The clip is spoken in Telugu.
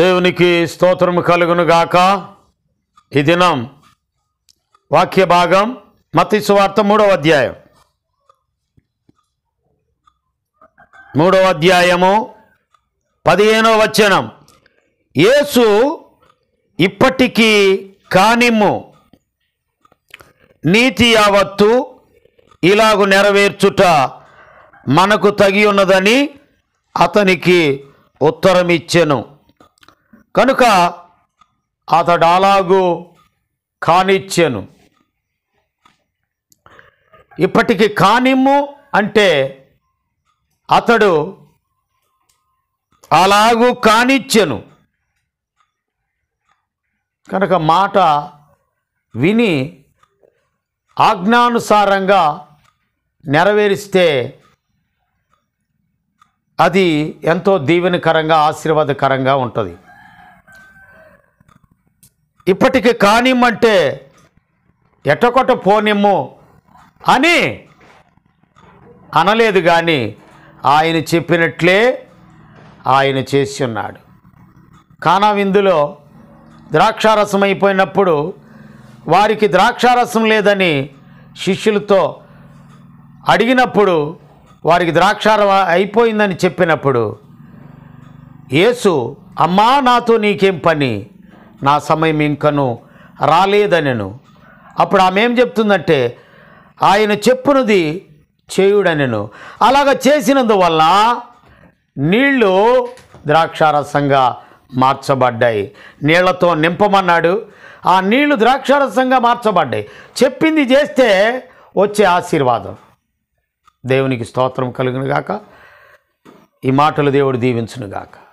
దేవునికి స్తోత్రము కలుగునుగాక ఈ దినం వాక్య భాగం మత్స్వార్త మూడవ అధ్యాయం మూడవ అధ్యాయము పదిహేనవ వచనం యేసు ఇప్పటికీ కానిమ్ము నీతి యావత్తు ఇలాగు నెరవేర్చుట మనకు తగి ఉన్నదని అతనికి ఉత్తరం ఇచ్చాను కనుక అతడు అలాగూ కానిచ్చాను ఇప్పటికి కానిమ్ము అంటే అతడు అలాగూ కానిచ్చాను కనుక మాట విని ఆజ్ఞానుసారంగా నెరవేరిస్తే అది ఎంతో దీవెనకరంగా ఆశీర్వాదకరంగా ఉంటుంది ఇప్పటికి కానిమ్మంటే ఎటకొట పోనిమ్ము అని అనలేదు కానీ ఆయన చెప్పినట్లే ఆయన చేసి ఉన్నాడు కానా విందులో ద్రాక్షారసం అయిపోయినప్పుడు వారికి ద్రాక్షారసం లేదని శిష్యులతో అడిగినప్పుడు వారికి ద్రాక్షార అయిపోయిందని చెప్పినప్పుడు యేసు అమ్మా నాతో నీకేం పని నా సమయం ఇంకను రాలేదనెను అప్పుడు ఆమె ఏం చెప్తుందంటే ఆయన చెప్పునది చేయుడనెను అలాగ చేసినందువల్ల నీళ్లు ద్రాక్షారసంగా మార్చబడ్డాయి నీళ్లతో నింపమన్నాడు ఆ నీళ్లు ద్రాక్షారసంగా మార్చబడ్డాయి చెప్పింది చేస్తే వచ్చే ఆశీర్వాదం దేవునికి స్తోత్రం కలిగినగాక ఈ మాటలు దేవుడు దీవించునుగాక